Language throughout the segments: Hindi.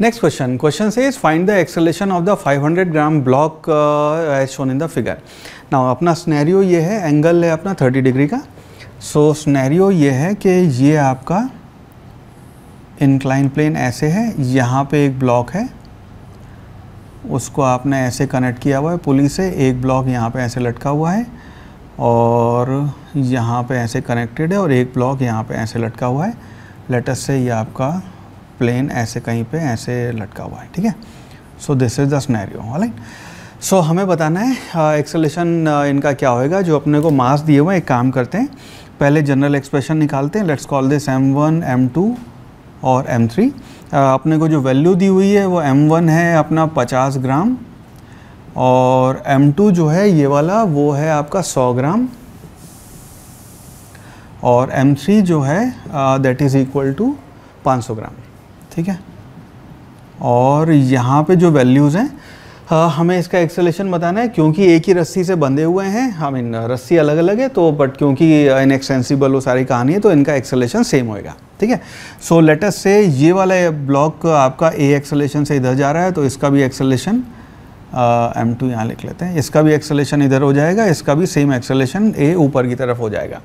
Next question. Question says find the acceleration of the 500 gram block uh, as shown in the figure. Now अपना scenario ये है angle है अपना 30 degree का. So scenario ये है कि ये आपका incline plane ऐसे है यहाँ पे एक block है उसको आपने ऐसे कनेक्ट किया हुआ है पुली से एक ब्लॉक यहाँ पे ऐसे लटका हुआ है और यहाँ पे ऐसे कनेक्टेड है और एक ब्लॉक यहाँ पे ऐसे लटका हुआ है लेटस से ये आपका प्लेन ऐसे कहीं पे ऐसे लटका हुआ है ठीक है so this is the scenario right so हमें बताना है एक्सलेशन uh, इनका क्या होएगा जो अपने को मास दिए हुए एक काम करते हैं पहले जनरल एक्सप्रेशन निकालते हैं let's call this M one M two और एम थ्री अपने को जो वैल्यू दी हुई है वो एम वन है अपना पचास ग्राम और एम टू जो है ये वाला वो है आपका सौ ग्राम और एम थ्री जो है दैट इज़ इक्वल टू पाँच सौ ग्राम ठीक है और यहाँ पे जो वैल्यूज़ हैं हाँ, हमें इसका एक्सेलेशन बताना है क्योंकि एक ही रस्सी से बंधे हुए हैं आई मीन रस्सी अलग अलग है तो बट क्योंकि इनएक्सेंसिबल वो सारी कहानी है तो इनका एक्सेलेशन सेम होएगा ठीक है सो लेटस से ये वाला ब्लॉक आपका ए एक्सेलेशन से इधर जा रहा है तो इसका भी एक्सेलेशन एम टू यहाँ लिख लेते हैं इसका भी एक्सेलेशन इधर हो जाएगा इसका भी सेम एक्सेलेशन ए ऊपर की तरफ हो जाएगा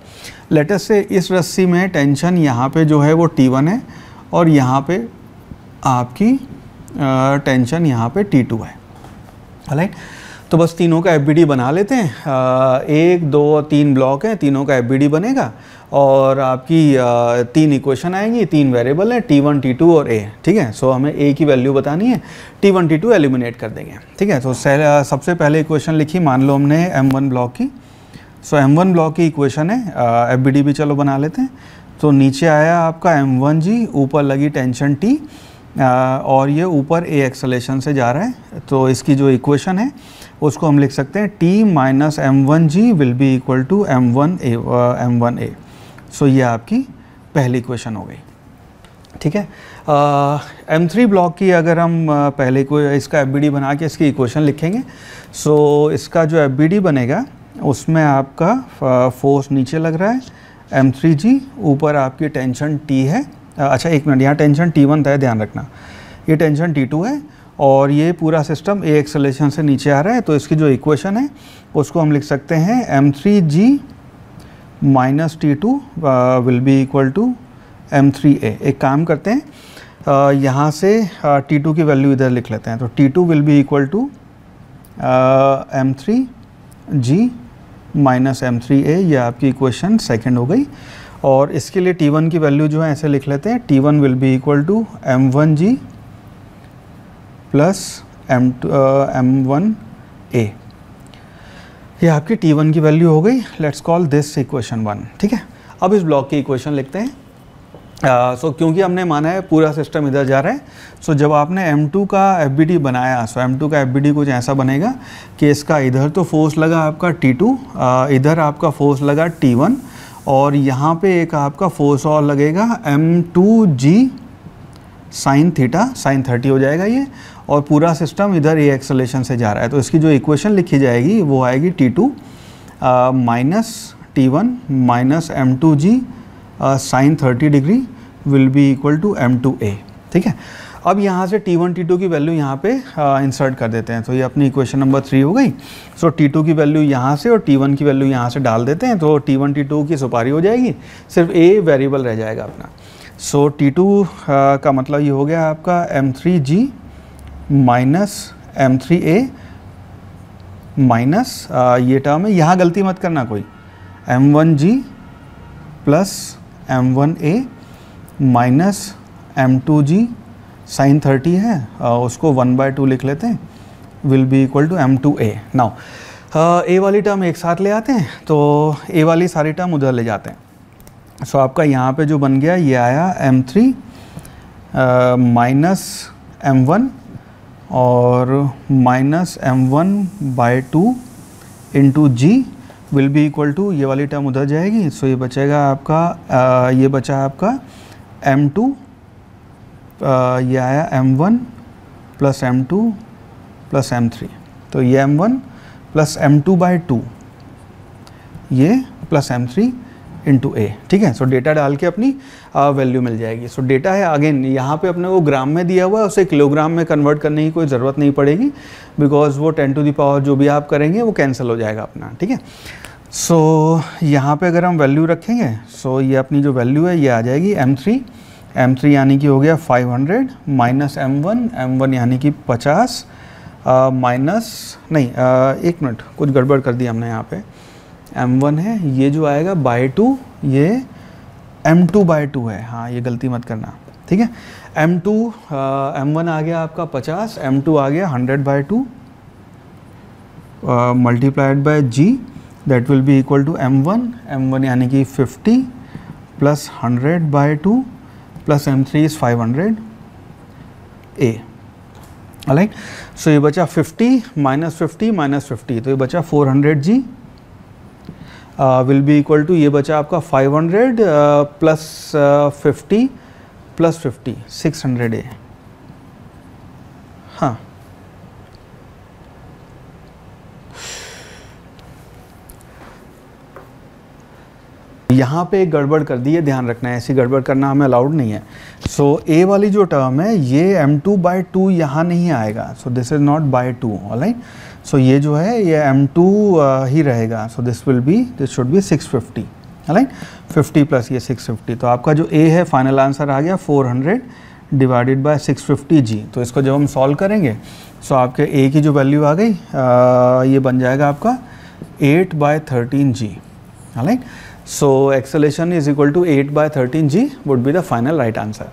लेटेस्ट से इस रस्सी में टेंशन यहाँ पे जो है वो टी वन है और यहाँ पे आपकी टेंशन यहाँ पे टी टू है राइट तो बस तीनों का एफ बना लेते हैं एक दो तीन ब्लॉक हैं तीनों का एफ बनेगा और आपकी तीन इक्वेशन आएंगी तीन वेरिएबल हैं टी वन टी टू और ए ठीक है सो हमें ए की वैल्यू बतानी है T one T two eliminate कर देंगे ठीक है तो सबसे पहले इक्वेशन लिखी मान लो हमने एम वन ब्लॉक की सो एम वन ब्लॉक की इक्वेशन है एफ बी डी भी चलो बना लेते हैं तो नीचे आया आपका एम वन जी ऊपर लगी टेंशन टी और ये ऊपर ए एक्सलेशन से जा रहा है तो इसकी जो इक्वेशन है उसको हम लिख सकते हैं T minus M one G will be equal to M one A M one A so ये आपकी पहली इक्वेशन हो गई ठीक है एम थ्री ब्लॉक की अगर हम पहले को इसका एफ बी डी बना के इसकी इक्वेशन लिखेंगे सो so, इसका जो एफ बी डी बनेगा उसमें आपका फोर्स नीचे लग रहा है एम थ्री जी ऊपर आपकी टेंशन टी है अच्छा एक मिनट यहाँ टेंशन टी वन था ध्यान रखना ये टेंशन टी टू है और ये पूरा सिस्टम ए एक्सलेशन से नीचे आ रहा है तो इसकी जो इक्वेशन है उसको हम लिख सकते हैं M three G minus T two will be equal to M three A एक काम करते हैं यहाँ से टी टू की वैल्यू इधर लिख लेते हैं तो T two will be equal to M three G minus M three A ये आपकी इक्वेशन सेकेंड हो गई और इसके लिए टी वन की वैल्यू जो है ऐसे लिख लेते हैं T one will be equal to M one G plus M M one A ये आपकी वन की वैल्यू हो गई let's call this equation one ठीक है अब इस ब्लॉक की इक्वेशन लिखते हैं सो uh, so, क्योंकि हमने माना है पूरा सिस्टम इधर जा रहा है सो so, जब आपने M2 का एफ बनाया सो so M2 का एफ कुछ ऐसा बनेगा कि इसका इधर तो फोर्स लगा आपका T2 uh, इधर आपका फोर्स लगा T1 और यहाँ पे एक आपका फोर्स और लगेगा M two G sine theta sine thirty हो जाएगा ये और पूरा सिस्टम इधर ये एक्सलेशन से जा रहा है तो इसकी जो इक्वेशन लिखी जाएगी वो आएगी T two minus T one minus M two G sine thirty degree will be equal to M two A ठीक है अब यहाँ से टी वन टी टू की वैल्यू यहाँ पे इंसर्ट कर देते हैं तो ये अपनी इक्वेशन नंबर थ्री हो गई सो टी टू की वैल्यू यहाँ से और टी वन की वैल्यू यहाँ से डाल देते हैं तो टी वन टी टू की सुपारी हो जाएगी सिर्फ ए वेरिएबल रह जाएगा अपना सो टी टू का मतलब ये हो गया आपका M three G minus M three A minus ये टर्म है यहाँ गलती मत करना कोई M one G plus M one A minus M two G sine thirty है आ, उसको वन बाय टू लिख लेते हैं will be equal to M two A now A वाली टर्म एक साथ ले आते हैं तो ए वाली सारी टर्म उधर ले जाते हैं सो so, आपका यहाँ पे जो बन गया ये आया M three minus M one और minus M one by two into G will be equal to ये वाली टर्म उधर जाएगी सो so, ये बचेगा आपका आ, ये बचा आपका एम टू ये आया M one plus M two plus M three तो ये M one plus M two by two ये plus M three into a ठीक है सो डेटा डाल के अपनी वैल्यू मिल जाएगी सो so, डेटा है अगेन यहाँ पे अपने वो ग्राम में दिया हुआ है उसे किलोग्राम में कन्वर्ट करने की कोई ज़रूरत नहीं पड़ेगी बिकॉज वो टेन टू दावर जो भी आप करेंगे वो कैंसिल हो जाएगा अपना ठीक है सो यहाँ पे अगर हम वैल्यू रखेंगे सो so ये अपनी जो वैल्यू है ये आ जाएगी एम थ्री एम थ्री यानी कि हो गया 500 hundred minus M one M one यानी कि 50 माइनस नहीं आ, एक मिनट कुछ गड़बड़ कर दिया हमने यहाँ पे एम वन है ये जो आएगा बाई टू ये एम टू बाई टू है हाँ ये गलती मत करना ठीक है एम टू एम वन आ गया आपका 50 एम टू आ गया 100 by two multiplied by g that will be equal to M one M one यानी कि 50 plus 100 by two plus M three is five hundred a right so ये बचा 50 माइनस फिफ्टी माइनस फिफ्टी तो ये बचा 400 hundred g will be equal to ये बचा आपका 500 hundred uh, plus uh, fifty plus fifty six hundred a हाँ यहाँ पे गड़बड़ कर दी है ध्यान रखना है ऐसी गड़बड़ करना हमें अलाउड नहीं है सो so, ए वाली जो टर्म है ये एम टू बाई टू यहाँ नहीं आएगा so this is not by two all so ये जो है ये एम टू uh, ही रहेगा so this will be this should be six fifty right fifty plus ये सिक्स फिफ्टी तो आपका जो ए है फाइनल आंसर आ गया four hundred divided by six fifty g तो इसको जब हम सॉल्व करेंगे सो so आपके ए की जो वैल्यू आ गई आ, uh, ये बन जाएगा आपका eight by thirteen g right So acceleration is equal to 8 by 13 g would be the final right answer.